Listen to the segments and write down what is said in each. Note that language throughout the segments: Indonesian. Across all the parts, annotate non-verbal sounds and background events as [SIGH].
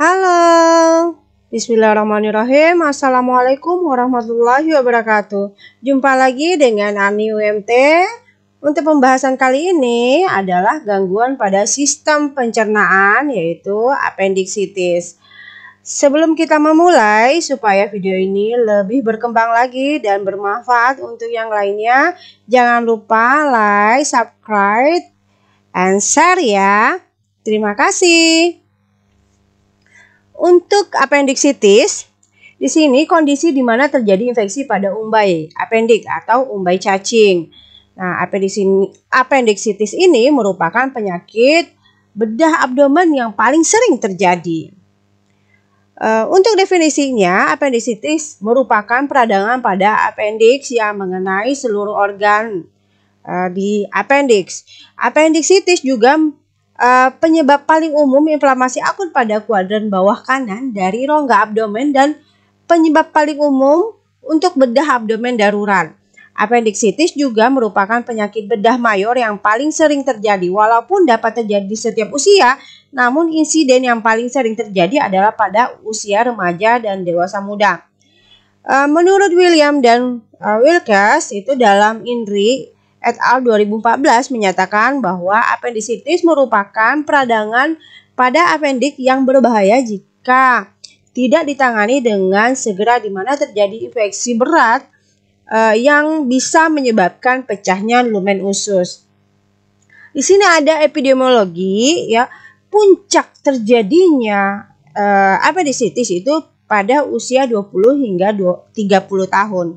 Halo. Bismillahirrahmanirrahim. Assalamualaikum warahmatullahi wabarakatuh. Jumpa lagi dengan Ani UMT. Untuk pembahasan kali ini adalah gangguan pada sistem pencernaan yaitu appendicitis. Sebelum kita memulai supaya video ini lebih berkembang lagi dan bermanfaat untuk yang lainnya, jangan lupa like, subscribe, and share ya. Terima kasih. Untuk appendicitis, di sini kondisi di mana terjadi infeksi pada umbai appendix atau umbai cacing. Nah, appendicitis ini merupakan penyakit bedah abdomen yang paling sering terjadi. Eh, untuk definisinya, appendicitis merupakan peradangan pada appendix yang mengenai seluruh organ eh, di appendix. Appendicitis juga Eh, penyebab paling umum inflamasi akut pada kuadran bawah kanan dari rongga abdomen dan penyebab paling umum untuk bedah abdomen darurat. Appendicitis juga merupakan penyakit bedah mayor yang paling sering terjadi walaupun dapat terjadi setiap usia, namun insiden yang paling sering terjadi adalah pada usia remaja dan dewasa muda. Eh, menurut William dan eh, Wilkes itu dalam INRI et al. 2014 menyatakan bahwa appendicitis merupakan peradangan pada apendik yang berbahaya jika tidak ditangani dengan segera di mana terjadi infeksi berat eh, yang bisa menyebabkan pecahnya lumen usus. Di sini ada epidemiologi ya, puncak terjadinya eh, apendisitis itu pada usia 20 hingga 30 tahun.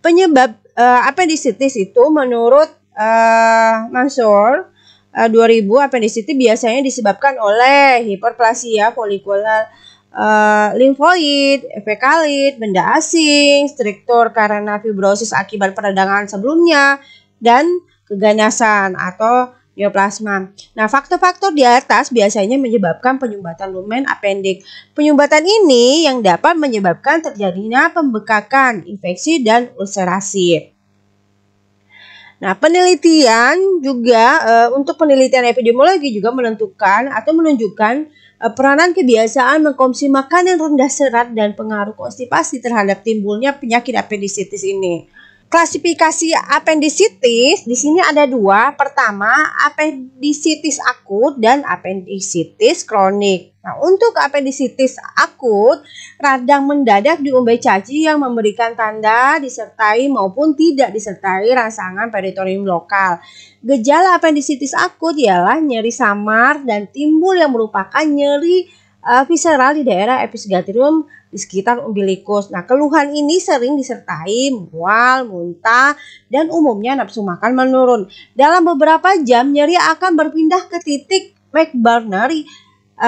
Penyebab uh, eh, appendicitis itu menurut uh, Mansur uh, eh, 2000 appendicitis biasanya disebabkan oleh hiperplasia folikular uh, limfoid, fekalit, benda asing, struktur karena fibrosis akibat peradangan sebelumnya dan keganasan atau neoplasma. Nah, faktor-faktor di atas biasanya menyebabkan penyumbatan lumen apendik. Penyumbatan ini yang dapat menyebabkan terjadinya pembekakan, infeksi, dan ulcerasi. Nah, penelitian juga e, untuk penelitian epidemiologi juga menentukan atau menunjukkan e, peranan kebiasaan mengkonsumsi makanan rendah serat dan pengaruh konstipasi terhadap timbulnya penyakit apendisitis ini. Klasifikasi apendisitis di sini ada dua. Pertama, apendisitis akut dan apendisitis kronik. Nah, untuk apendisitis akut, radang mendadak di umbai caci yang memberikan tanda disertai maupun tidak disertai rangsangan peritoneum lokal. Gejala apendisitis akut ialah nyeri samar dan timbul yang merupakan nyeri uh, visceral di daerah episgatrium di sekitar umbilikus. Nah, keluhan ini sering disertai mual, muntah, dan umumnya nafsu makan menurun. Dalam beberapa jam, nyeri akan berpindah ke titik McBurnery. E,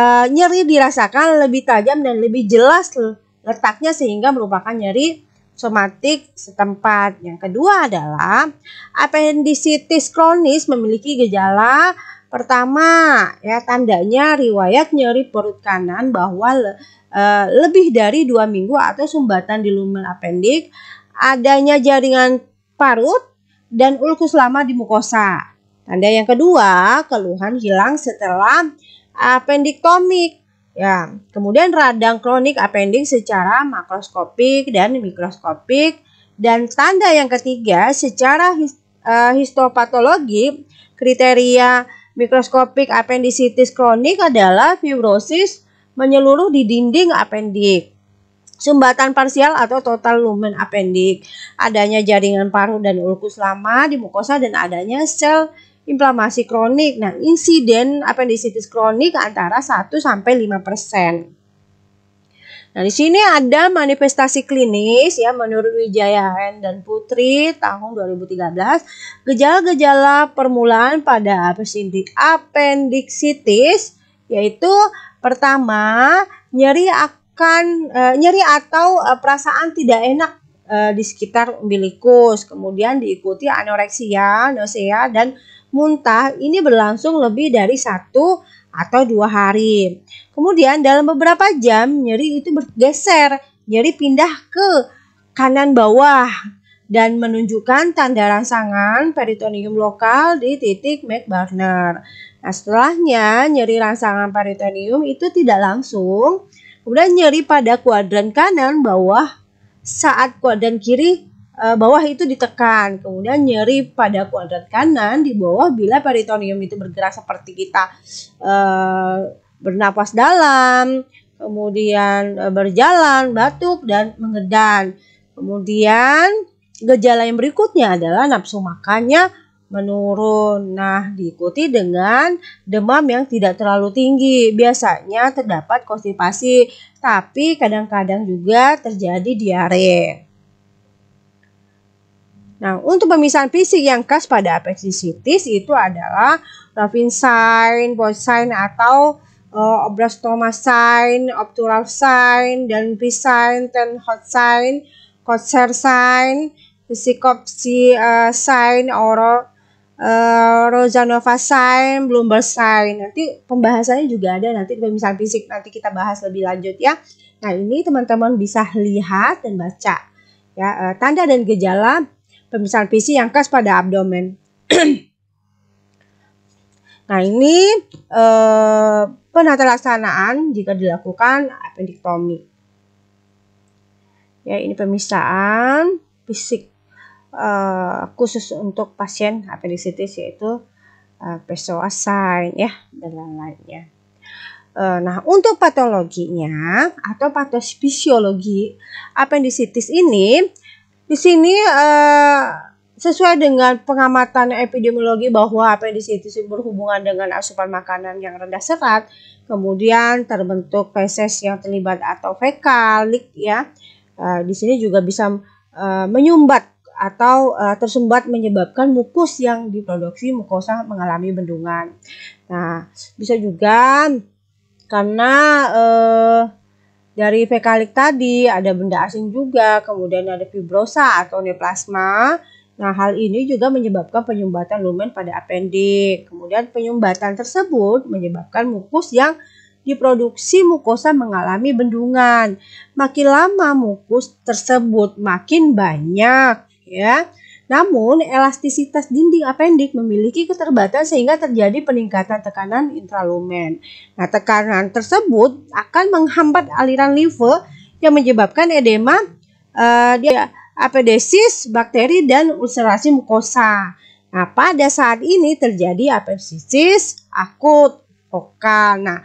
eh, nyeri dirasakan lebih tajam dan lebih jelas letaknya sehingga merupakan nyeri somatik setempat. Yang kedua adalah appendicitis kronis memiliki gejala pertama ya tandanya riwayat nyeri perut kanan bahwa Eh, lebih dari dua minggu atau sumbatan di lumen apendik, adanya jaringan parut dan ulkus lama di mukosa. Tanda yang kedua, keluhan hilang setelah apendiktomik. Ya, kemudian radang kronik apendik secara makroskopik dan mikroskopik dan tanda yang ketiga secara his, uh, histopatologi kriteria mikroskopik apendisitis kronik adalah fibrosis menyeluruh di dinding apendik. Sumbatan parsial atau total lumen apendik, adanya jaringan paru dan ulkus lama di mukosa dan adanya sel inflamasi kronik. Nah, insiden appendicitis kronik antara 1 sampai 5 persen. Nah, di sini ada manifestasi klinis ya menurut Wijaya Hen dan Putri tahun 2013. Gejala-gejala permulaan pada appendicitis yaitu pertama nyeri akan uh, nyeri atau uh, perasaan tidak enak uh, di sekitar umbilikus, kemudian diikuti anoreksia, ya, nausea dan muntah. Ini berlangsung lebih dari satu atau dua hari. Kemudian dalam beberapa jam nyeri itu bergeser, nyeri pindah ke kanan bawah dan menunjukkan tanda rangsangan peritoneum lokal di titik McBurner. Nah, setelahnya nyeri rangsangan peritoneum itu tidak langsung, kemudian nyeri pada kuadran kanan bawah saat kuadran kiri e, bawah itu ditekan, kemudian nyeri pada kuadran kanan di bawah bila peritoneum itu bergerak seperti kita e, bernapas dalam, kemudian e, berjalan, batuk dan mengedan. Kemudian gejala yang berikutnya adalah nafsu makannya menurun. Nah, diikuti dengan demam yang tidak terlalu tinggi. Biasanya terdapat konstipasi, tapi kadang-kadang juga terjadi diare. Nah, untuk pemisahan fisik yang khas pada apendisitis itu adalah Ravin sign, Bosch sign atau uh, eh, oblastoma sign, obtural sign, dan sign, ten hot sign, Kotzer sign, psikopsi uh, sign, oro uh, eh, Rosanova sign, Bloomberg sign. Nanti pembahasannya juga ada nanti pemisahan fisik nanti kita bahas lebih lanjut ya. Nah, ini teman-teman bisa lihat dan baca ya uh, tanda dan gejala pemisahan fisik yang khas pada abdomen. [CLEARS THROAT] nah, ini uh, eh, penata laksanaan jika dilakukan appendiktomi. Ya, ini pemisahan fisik uh, khusus untuk pasien appendicitis yaitu uh, ya dan lain-lainnya. Uh, nah untuk patologinya atau patofisiologi appendicitis ini di sini uh, sesuai dengan pengamatan epidemiologi bahwa appendicitis berhubungan dengan asupan makanan yang rendah serat, kemudian terbentuk feses yang terlibat atau fekalik ya. Uh, di sini juga bisa uh, menyumbat atau uh, tersumbat menyebabkan mukus yang diproduksi mukosa mengalami bendungan. Nah, bisa juga karena uh, dari fekalik tadi ada benda asing juga, kemudian ada fibrosa atau neoplasma. Nah, hal ini juga menyebabkan penyumbatan lumen pada apendik. Kemudian penyumbatan tersebut menyebabkan mukus yang diproduksi mukosa mengalami bendungan. Makin lama mukus tersebut makin banyak, ya. Namun, elastisitas dinding apendik memiliki keterbatasan sehingga terjadi peningkatan tekanan intralumen. Nah, tekanan tersebut akan menghambat aliran limfe yang menyebabkan edema uh, dia apedesis, bakteri dan ulcerasi mukosa. Nah, pada saat ini terjadi apedesis akut vokal. Nah,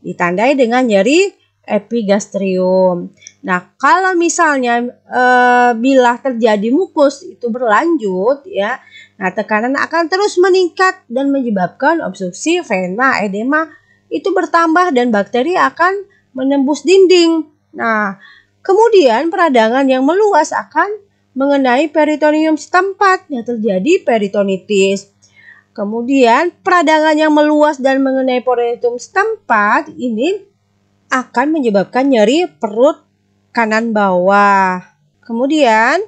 ditandai dengan nyeri epigastrium. Nah, kalau misalnya e, eh, bila terjadi mukus itu berlanjut ya, nah tekanan akan terus meningkat dan menyebabkan obstruksi vena edema itu bertambah dan bakteri akan menembus dinding. Nah, kemudian peradangan yang meluas akan mengenai peritoneum setempat yang terjadi peritonitis. Kemudian peradangan yang meluas dan mengenai peritoneum setempat ini akan menyebabkan nyeri perut kanan bawah. Kemudian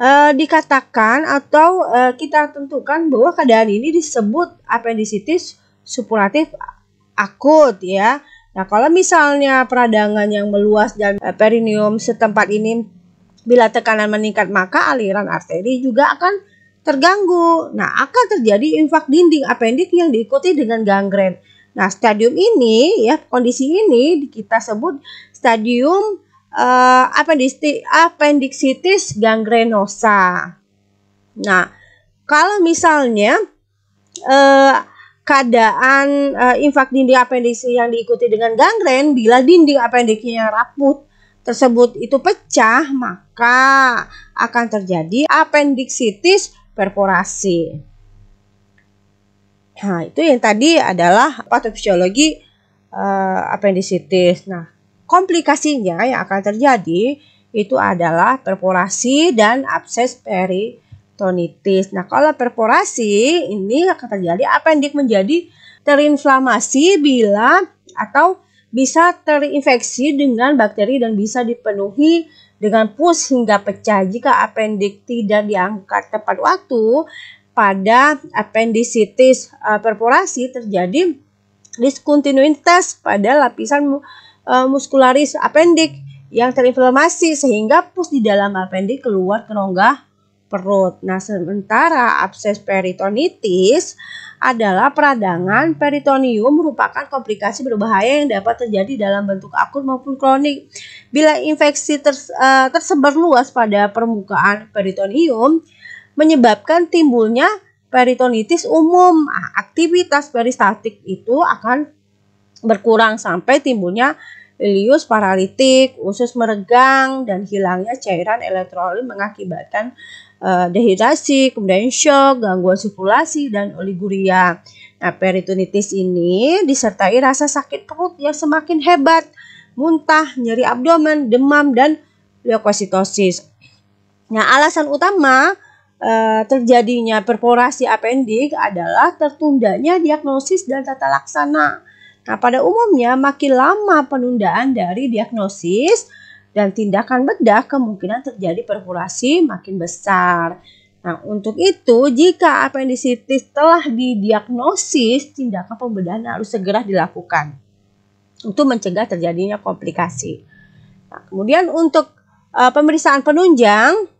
e, dikatakan atau e, kita tentukan bahwa keadaan ini disebut appendicitis supuratif akut ya. Nah, kalau misalnya peradangan yang meluas dan e, perineum setempat ini bila tekanan meningkat maka aliran arteri juga akan terganggu. Nah, akan terjadi infak dinding apendik yang diikuti dengan gangren. Nah, stadium ini ya kondisi ini kita sebut stadium uh, eh, appendicitis, appendicitis gangrenosa. Nah, kalau misalnya uh, keadaan uh, infak dinding appendix yang diikuti dengan gangren, bila dinding appendixnya rapuh tersebut itu pecah, maka akan terjadi appendicitis perforasi. Nah, itu yang tadi adalah patofisiologi uh, eh, appendicitis. Nah, komplikasinya yang akan terjadi itu adalah perforasi dan abses peritonitis. Nah, kalau perforasi ini akan terjadi appendix menjadi terinflamasi bila atau bisa terinfeksi dengan bakteri dan bisa dipenuhi dengan pus hingga pecah. Jika appendix tidak diangkat tepat waktu, pada appendicitis uh, eh, perforasi terjadi diskontinuitas pada lapisan uh, muskularis apendik yang terinflamasi sehingga pus di dalam apendik keluar ke rongga perut. Nah, sementara abses peritonitis adalah peradangan peritonium merupakan komplikasi berbahaya yang dapat terjadi dalam bentuk akut maupun kronik. Bila infeksi ter, uh, eh, tersebar luas pada permukaan peritonium, menyebabkan timbulnya peritonitis umum. Aktivitas peristaltik itu akan berkurang sampai timbulnya ileus paralitik, usus meregang, dan hilangnya cairan elektrolit mengakibatkan uh, dehidrasi, kemudian shock, gangguan sirkulasi, dan oliguria. Nah, peritonitis ini disertai rasa sakit perut yang semakin hebat, muntah, nyeri abdomen, demam, dan leukositosis. Nah, alasan utama Eh, terjadinya perforasi apendik adalah tertundanya diagnosis dan tata laksana. Nah, pada umumnya makin lama penundaan dari diagnosis dan tindakan bedah kemungkinan terjadi perforasi makin besar. Nah, untuk itu jika appendicitis telah didiagnosis, tindakan pembedahan harus segera dilakukan untuk mencegah terjadinya komplikasi. Nah, kemudian untuk uh, pemeriksaan penunjang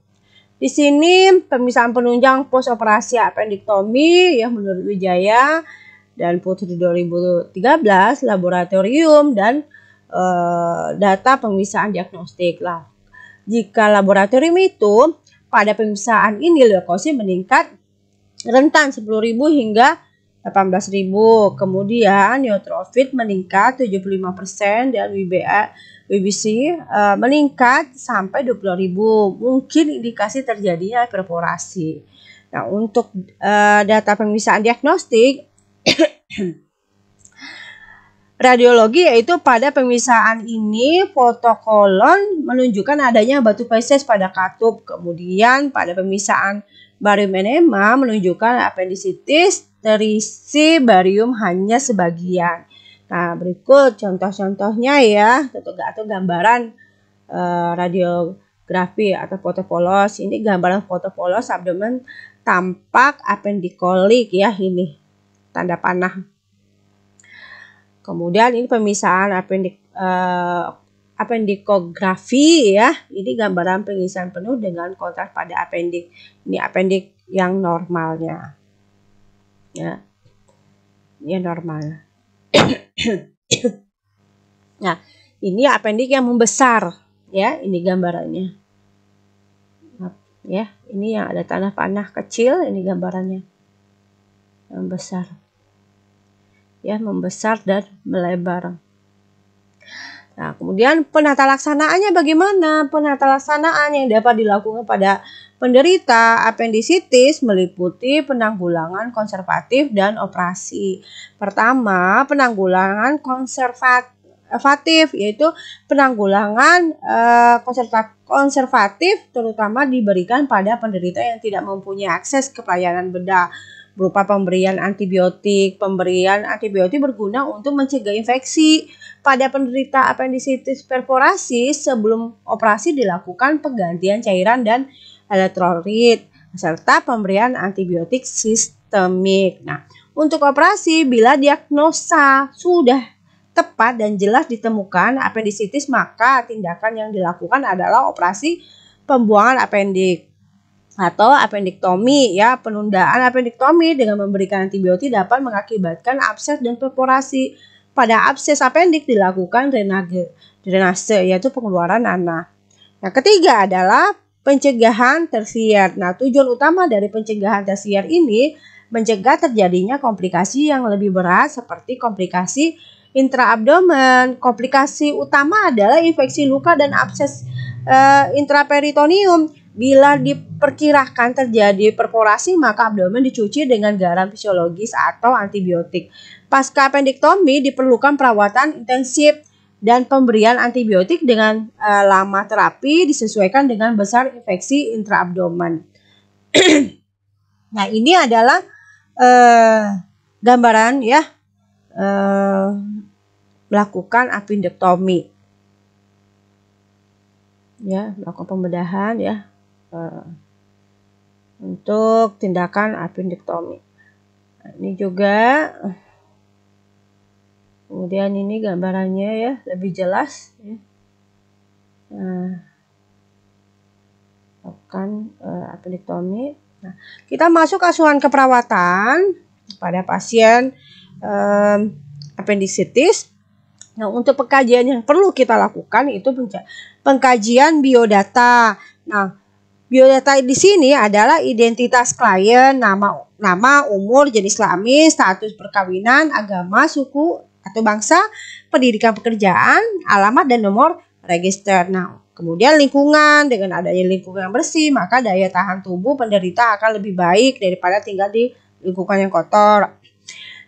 di sini pemisahan penunjang pos operasi appendektomi ya menurut Wijaya dan Putri 2013 laboratorium dan e, data pemisahan diagnostik lah. Jika laboratorium itu pada pemisahan ini leukosit meningkat rentan 10.000 hingga 18.000. Kemudian neutrofil meningkat 75% dan WBA BBC uh, eh, meningkat sampai 20.000. Mungkin indikasi terjadinya perforasi. Nah, untuk uh, data pemisahan diagnostik [COUGHS] radiologi yaitu pada pemisahan ini fotokolon menunjukkan adanya batu feses pada katup. Kemudian pada pemisahan barium enema menunjukkan appendicitis terisi barium hanya sebagian. Nah, berikut contoh-contohnya ya, atau gambaran eh, radiografi atau foto polos. Ini gambaran foto polos abdomen tampak apendikolik ya ini tanda panah. Kemudian ini pemisahan apendik uh, apendikografi ya. Ini gambaran pengisian penuh dengan kontras pada appendik. Ini appendik yang normalnya. Ya. Ini normalnya nah, ini appendix yang membesar ya, ini gambarannya. Ya, ini yang ada tanah panah kecil, ini gambarannya. Membesar. Ya, membesar dan melebar. Nah, kemudian penata laksanaannya bagaimana? Penata laksanaan yang dapat dilakukan pada Penderita apendisitis meliputi penanggulangan konservatif dan operasi. Pertama, penanggulangan konservatif yaitu penanggulangan eh, konservatif terutama diberikan pada penderita yang tidak mempunyai akses ke pelayanan bedah berupa pemberian antibiotik. Pemberian antibiotik berguna untuk mencegah infeksi. Pada penderita apendisitis perforasi sebelum operasi dilakukan penggantian cairan dan elektrolit, serta pemberian antibiotik sistemik. Nah, untuk operasi bila diagnosa sudah tepat dan jelas ditemukan apendisitis maka tindakan yang dilakukan adalah operasi pembuangan apendik atau apendektomi ya penundaan apendektomi dengan memberikan antibiotik dapat mengakibatkan abses dan perforasi. pada abses apendik dilakukan drenase, drenase yaitu pengeluaran nanah. Yang ketiga adalah pencegahan tersier. Nah, tujuan utama dari pencegahan tersier ini mencegah terjadinya komplikasi yang lebih berat seperti komplikasi intraabdomen. Komplikasi utama adalah infeksi luka dan abses e, intraperitoneum. Bila diperkirakan terjadi perforasi, maka abdomen dicuci dengan garam fisiologis atau antibiotik. Pasca appendektomi diperlukan perawatan intensif dan pemberian antibiotik dengan e, lama terapi disesuaikan dengan besar infeksi intraabdomen. [CLEARS THROAT] nah, ini adalah e, gambaran ya e, melakukan appendektomi. Ya, melakukan pembedahan ya e, untuk tindakan appendektomi. Nah, ini juga kemudian ini gambarannya ya lebih jelas ya. nah lakukan uh, eh, nah kita masuk asuhan keperawatan pada pasien um, appendicitis Nah, untuk pengkajian yang perlu kita lakukan itu pengkajian biodata. Nah, biodata di sini adalah identitas klien, nama nama, umur, jenis kelamin, status perkawinan, agama, suku, atau bangsa, pendidikan pekerjaan, alamat dan nomor register. Nah, kemudian lingkungan dengan adanya lingkungan yang bersih, maka daya tahan tubuh penderita akan lebih baik daripada tinggal di lingkungan yang kotor.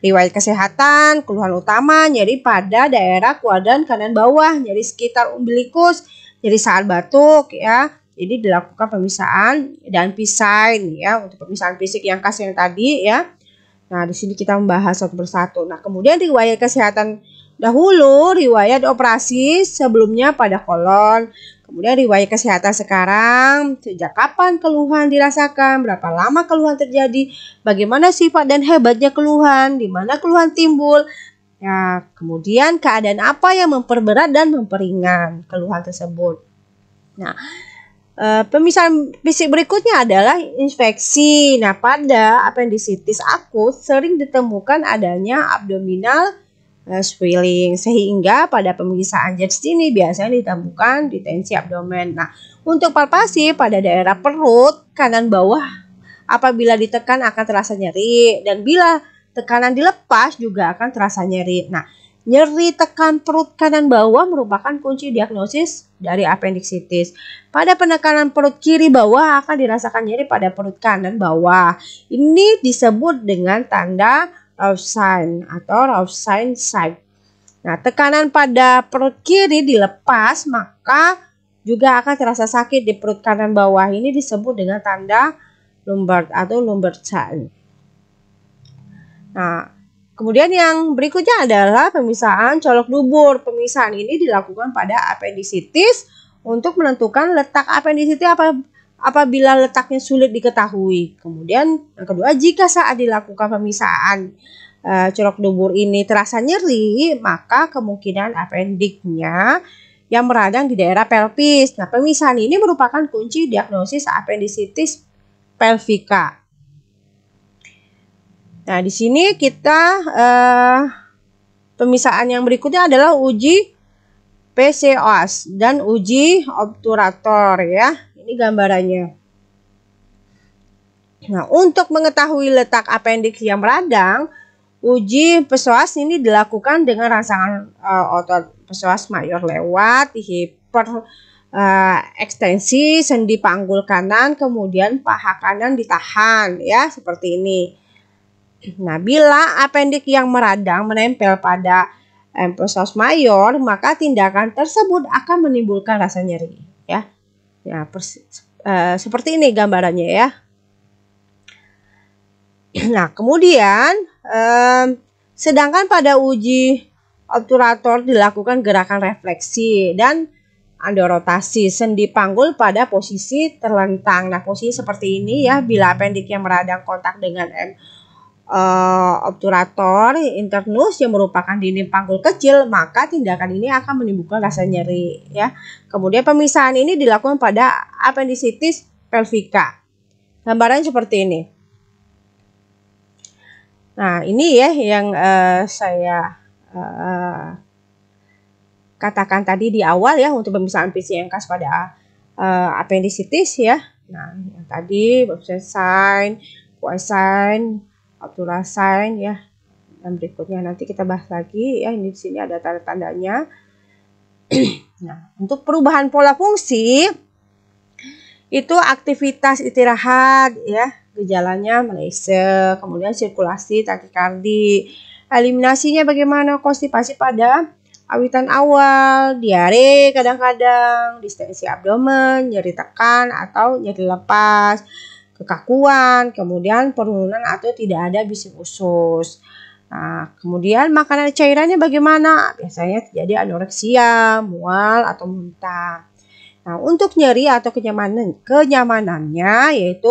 Riwayat kesehatan, keluhan utama nyeri pada daerah kuadran kanan bawah, nyeri sekitar umbilikus, nyeri saat batuk ya. Jadi dilakukan pemisahan dan pisain ya untuk pemisahan fisik yang kasih yang tadi ya Nah, di sini kita membahas satu persatu. Nah, kemudian riwayat kesehatan dahulu, riwayat operasi sebelumnya pada kolon, kemudian riwayat kesehatan sekarang, sejak kapan keluhan dirasakan, berapa lama keluhan terjadi, bagaimana sifat dan hebatnya keluhan, di mana keluhan timbul. Ya, kemudian keadaan apa yang memperberat dan memperingan keluhan tersebut. Nah, Uh, pemisahan fisik berikutnya adalah infeksi. Nah, pada appendicitis akut sering ditemukan adanya abdominal uh, swelling sehingga pada pemeriksaan JETS ini biasanya ditemukan di abdomen. Nah, untuk palpasi pada daerah perut kanan bawah apabila ditekan akan terasa nyeri dan bila tekanan dilepas juga akan terasa nyeri. Nah, Nyeri tekan perut kanan bawah merupakan kunci diagnosis dari appendicitis. Pada penekanan perut kiri bawah akan dirasakan nyeri pada perut kanan bawah. Ini disebut dengan tanda Rauf sign atau Rauf sign side. Nah, tekanan pada perut kiri dilepas maka juga akan terasa sakit di perut kanan bawah. Ini disebut dengan tanda lumbar atau lumbar sign. Nah, Kemudian yang berikutnya adalah pemisahan colok dubur. Pemisahan ini dilakukan pada apendisitis untuk menentukan letak apendisitis apabila letaknya sulit diketahui. Kemudian yang kedua, jika saat dilakukan pemisahan e, colok dubur ini terasa nyeri, maka kemungkinan apendiknya yang meradang di daerah pelvis. Nah, pemisahan ini merupakan kunci diagnosis apendisitis pelvika. Nah, di sini kita eh, pemisahan yang berikutnya adalah uji PCOS dan uji obturator ya. Ini gambarannya. Nah, untuk mengetahui letak appendix yang meradang, uji PCOS ini dilakukan dengan rangsangan eh, otot PCOS mayor lewat hiper uh, ekstensi sendi panggul kanan, kemudian paha kanan ditahan ya seperti ini. Nah, bila apendik yang meradang menempel pada empestos mayor, maka tindakan tersebut akan menimbulkan rasa nyeri, ya. Ya, uh, seperti ini gambarannya ya. Nah, kemudian um, sedangkan pada uji obturator dilakukan gerakan refleksi dan ada sendi panggul pada posisi terlentang. Nah, posisi seperti ini ya bila apendik yang meradang kontak dengan M uh, obturator internus yang merupakan dinding pangkul kecil, maka tindakan ini akan menimbulkan rasa nyeri ya. Kemudian pemisahan ini dilakukan pada appendicitis pelvica. Gambaran seperti ini. Nah, ini ya yang uh, saya uh, katakan tadi di awal ya untuk pemisahan PCNK pada uh, appendicitis ya. Nah, yang tadi sign, sign, Abdullah Sain ya. Dan berikutnya nanti kita bahas lagi ya ini di sini ada tanda-tandanya. [CLEARS THROAT] nah, untuk perubahan pola fungsi itu aktivitas istirahat ya, gejalanya meleset, kemudian sirkulasi takikardi. Eliminasinya bagaimana? Konstipasi pada awitan awal, diare kadang-kadang, distensi abdomen, nyeri tekan atau nyeri lepas kekakuan, kemudian penurunan atau tidak ada bisik usus. Nah, kemudian makanan cairannya bagaimana? Biasanya terjadi anoreksia, mual atau muntah. Nah, untuk nyeri atau kenyamanan kenyamanannya yaitu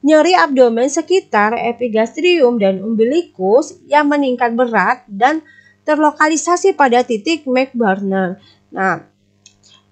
nyeri abdomen sekitar epigastrium dan umbilikus yang meningkat berat dan terlokalisasi pada titik McBurner. Nah,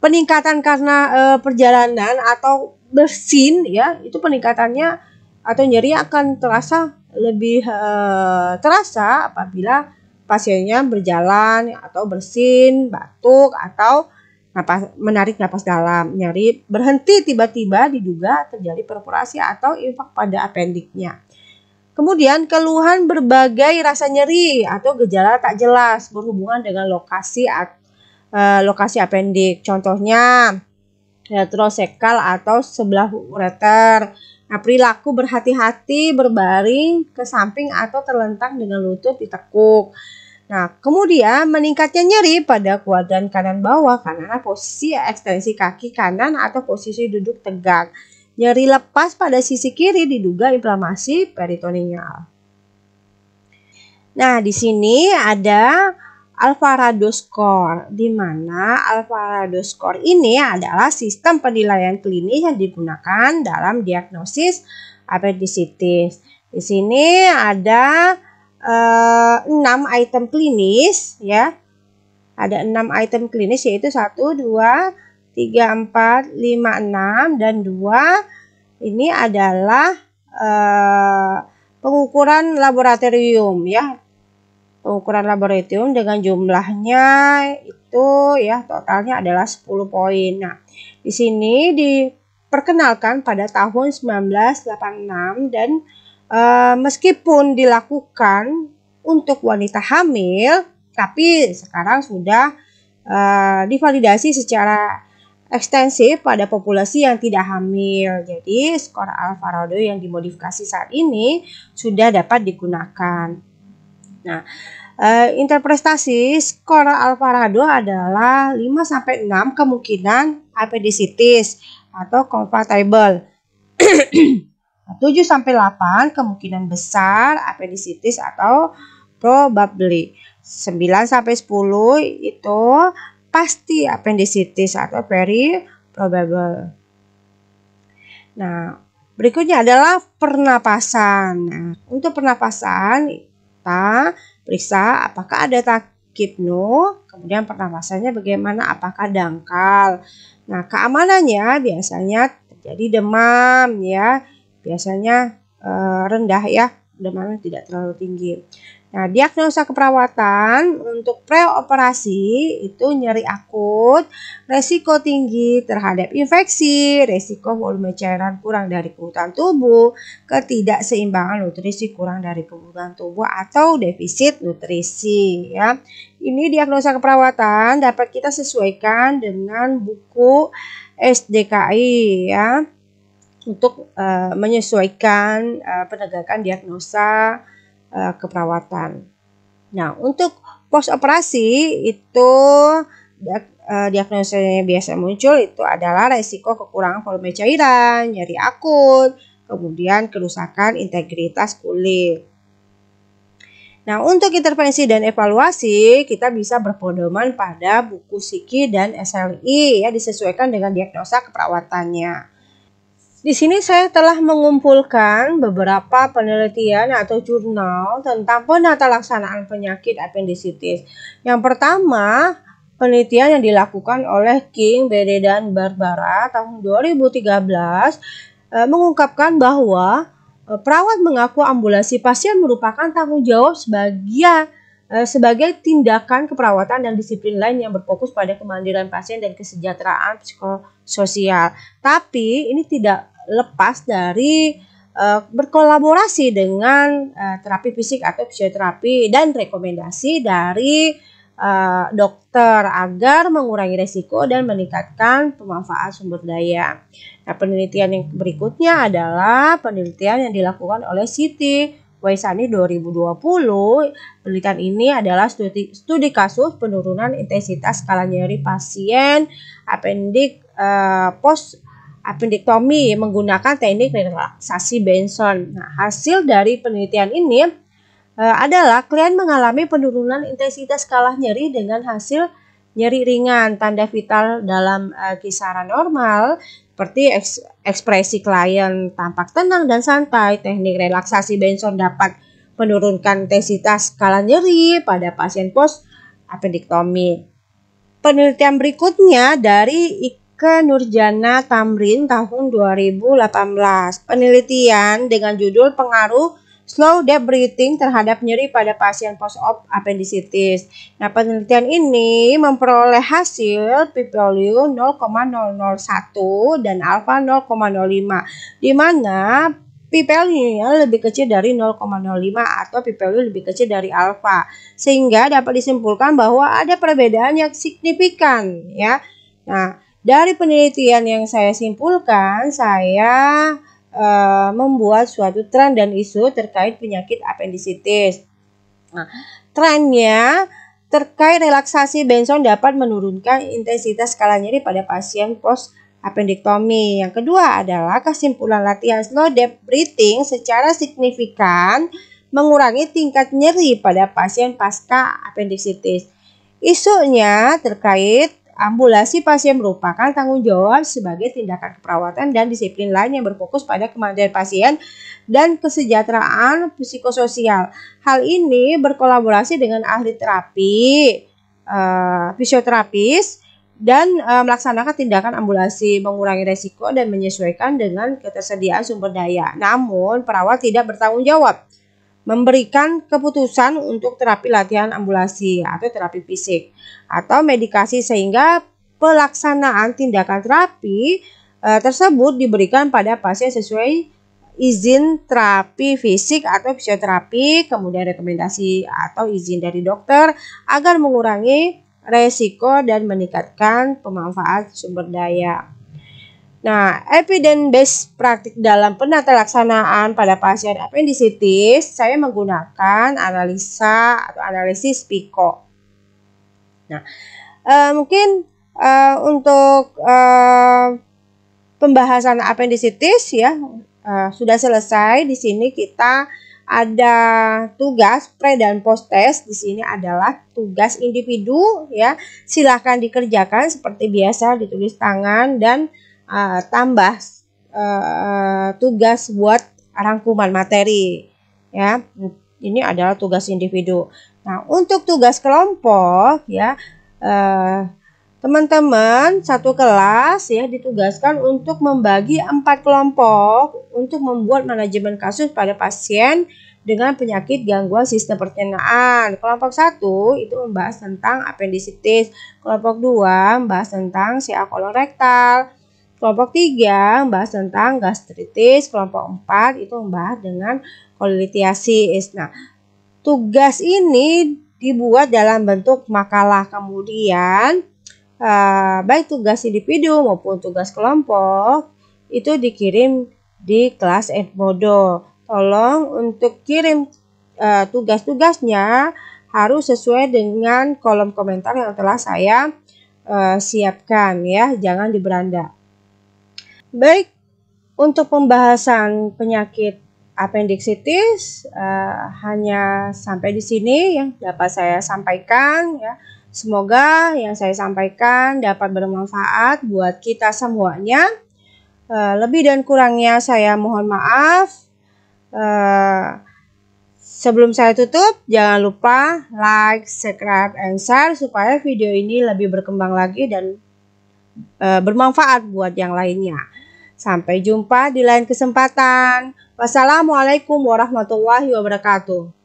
peningkatan karena e, perjalanan atau bersin ya itu peningkatannya atau nyeri akan terasa lebih uh, terasa apabila pasiennya berjalan atau bersin, batuk atau napas, menarik napas dalam. Nyeri berhenti tiba-tiba diduga terjadi perforasi atau infak pada appendiknya Kemudian keluhan berbagai rasa nyeri atau gejala tak jelas berhubungan dengan lokasi uh, lokasi appendik Contohnya retrosekal atau sebelah ureter. Nah, perilaku berhati-hati berbaring ke samping atau terlentang dengan lutut ditekuk. Nah, kemudian meningkatnya nyeri pada kuadran kanan bawah karena posisi ekstensi kaki kanan atau posisi duduk tegak. Nyeri lepas pada sisi kiri diduga inflamasi peritoneal. Nah, di sini ada Alvarado Score, di mana Alvarado Score ini adalah sistem penilaian klinis yang digunakan dalam diagnosis apendisitis. Di sini ada eh, 6 item klinis, ya. Ada 6 item klinis yaitu 1, 2, 3, 4, 5, 6, dan 2. Ini adalah eh, pengukuran laboratorium, ya ukuran laboratorium dengan jumlahnya itu ya totalnya adalah 10 poin. Nah, di sini diperkenalkan pada tahun 1986 dan e, meskipun dilakukan untuk wanita hamil, tapi sekarang sudah e, divalidasi secara ekstensif pada populasi yang tidak hamil. Jadi, skor Alvarado yang dimodifikasi saat ini sudah dapat digunakan. Nah, e, interpretasi skor Alvarado adalah 5-6 kemungkinan apendisitis atau compatible. 7 [CLEARS THROAT] sampai 8 kemungkinan besar appendicitis atau probably. 9 sampai 10 itu pasti appendicitis atau very probable. Nah, berikutnya adalah pernapasan. Nah, untuk pernapasan mata, periksa apakah ada no, kemudian pernafasannya bagaimana, apakah dangkal. Nah, keamanannya biasanya terjadi demam ya, biasanya e, rendah ya demamnya tidak terlalu tinggi. Nah, diagnosa keperawatan untuk preoperasi itu nyeri akut, resiko tinggi terhadap infeksi, resiko volume cairan kurang dari kebutuhan tubuh, ketidakseimbangan nutrisi kurang dari kebutuhan tubuh atau defisit nutrisi ya. Ini diagnosa keperawatan dapat kita sesuaikan dengan buku SDKI ya untuk uh, menyesuaikan uh, penegakan diagnosa uh, keperawatan. Nah, untuk post operasi itu uh, diagnosa yang biasa muncul itu adalah resiko kekurangan volume cairan, nyeri akut, kemudian kerusakan integritas kulit. Nah, untuk intervensi dan evaluasi, kita bisa berpedoman pada buku Siki dan SLI ya disesuaikan dengan diagnosa keperawatannya. Di sini saya telah mengumpulkan beberapa penelitian atau jurnal tentang penata laksanaan penyakit appendicitis. Yang pertama, penelitian yang dilakukan oleh King, Bede, dan Barbara tahun 2013 e, mengungkapkan bahwa e, perawat mengaku ambulasi pasien merupakan tanggung jawab sebagai e, sebagai tindakan keperawatan dan disiplin lain yang berfokus pada kemandirian pasien dan kesejahteraan psikososial. Tapi ini tidak lepas dari uh, berkolaborasi dengan uh, terapi fisik atau fisioterapi dan rekomendasi dari uh, dokter agar mengurangi resiko dan meningkatkan pemanfaat sumber daya. Nah, penelitian yang berikutnya adalah penelitian yang dilakukan oleh Siti Waisani 2020. Penelitian ini adalah studi, studi kasus penurunan intensitas skala nyeri pasien apendik uh, post Apendiktomi menggunakan teknik relaksasi Benson. Nah, hasil dari penelitian ini e, adalah klien mengalami penurunan intensitas skala nyeri dengan hasil nyeri ringan, tanda vital dalam e, kisaran normal seperti eks, ekspresi klien tampak tenang dan santai. Teknik relaksasi Benson dapat menurunkan intensitas skala nyeri pada pasien post apendiktomi. Penelitian berikutnya dari ke Nurjana Tamrin tahun 2018. Penelitian dengan judul pengaruh slow deep breathing terhadap nyeri pada pasien post-op appendicitis. Nah, penelitian ini memperoleh hasil p value 0,001 dan alfa 0,05 di mana p value lebih kecil dari 0,05 atau p value lebih kecil dari alfa sehingga dapat disimpulkan bahwa ada perbedaan yang signifikan ya. Nah, dari penelitian yang saya simpulkan, saya e, membuat suatu tren dan isu terkait penyakit apendisitis. Nah, trennya terkait relaksasi benson dapat menurunkan intensitas skala nyeri pada pasien post appendektomi. Yang kedua adalah kesimpulan latihan slow depth breathing secara signifikan mengurangi tingkat nyeri pada pasien pasca appendicitis. Isunya terkait Ambulasi pasien merupakan tanggung jawab sebagai tindakan keperawatan dan disiplin lain yang berfokus pada kemandirian pasien dan kesejahteraan psikososial. Hal ini berkolaborasi dengan ahli terapi, uh, fisioterapis, dan uh, melaksanakan tindakan ambulasi mengurangi resiko dan menyesuaikan dengan ketersediaan sumber daya. Namun, perawat tidak bertanggung jawab memberikan keputusan untuk terapi latihan ambulasi atau terapi fisik atau medikasi sehingga pelaksanaan tindakan terapi e, tersebut diberikan pada pasien sesuai izin terapi fisik atau fisioterapi kemudian rekomendasi atau izin dari dokter agar mengurangi resiko dan meningkatkan pemanfaat sumber daya. Nah, evidence-based praktik dalam penata laksanaan pada pasien appendicitis, saya menggunakan analisa atau analisis PICO. Nah, eh, mungkin eh, untuk eh, pembahasan appendicitis ya sudah selesai. Di sini kita ada tugas pre dan post test. Di sini adalah tugas individu ya. Silahkan dikerjakan seperti biasa ditulis tangan dan uh, tambah uh, tugas buat rangkuman materi ya ini adalah tugas individu nah untuk tugas kelompok ya eh, teman-teman uh, satu kelas ya ditugaskan untuk membagi empat kelompok untuk membuat manajemen kasus pada pasien dengan penyakit gangguan sistem pencernaan. Kelompok satu itu membahas tentang appendicitis kelompok dua membahas tentang siakolorektal. Kelompok 3 membahas tentang gastritis, kelompok 4 itu membahas dengan kolitiasis. Nah, tugas ini dibuat dalam bentuk makalah. Kemudian uh, baik tugas individu maupun tugas kelompok itu dikirim di kelas Edmodo. Tolong untuk kirim uh, tugas-tugasnya harus sesuai dengan kolom komentar yang telah saya uh, siapkan ya, jangan beranda. Baik, untuk pembahasan penyakit appendicitis uh, eh, hanya sampai di sini yang dapat saya sampaikan ya. Semoga yang saya sampaikan dapat bermanfaat buat kita semuanya. Uh, lebih dan kurangnya saya mohon maaf. Uh, sebelum saya tutup, jangan lupa like, subscribe, and share supaya video ini lebih berkembang lagi dan uh, bermanfaat buat yang lainnya. Sampai jumpa di lain kesempatan. Wassalamualaikum warahmatullahi wabarakatuh.